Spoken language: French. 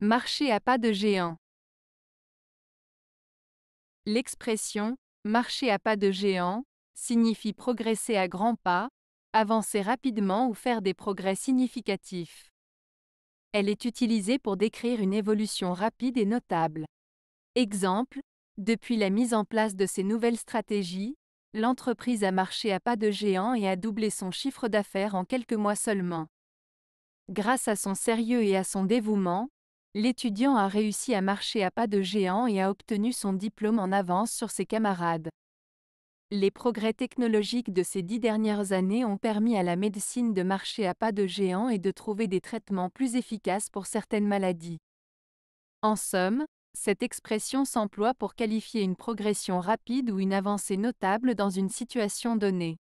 Marcher à pas de géant. L'expression marcher à pas de géant signifie progresser à grands pas, avancer rapidement ou faire des progrès significatifs. Elle est utilisée pour décrire une évolution rapide et notable. Exemple, depuis la mise en place de ces nouvelles stratégies, l'entreprise a marché à pas de géant et a doublé son chiffre d'affaires en quelques mois seulement. Grâce à son sérieux et à son dévouement, L'étudiant a réussi à marcher à pas de géant et a obtenu son diplôme en avance sur ses camarades. Les progrès technologiques de ces dix dernières années ont permis à la médecine de marcher à pas de géant et de trouver des traitements plus efficaces pour certaines maladies. En somme, cette expression s'emploie pour qualifier une progression rapide ou une avancée notable dans une situation donnée.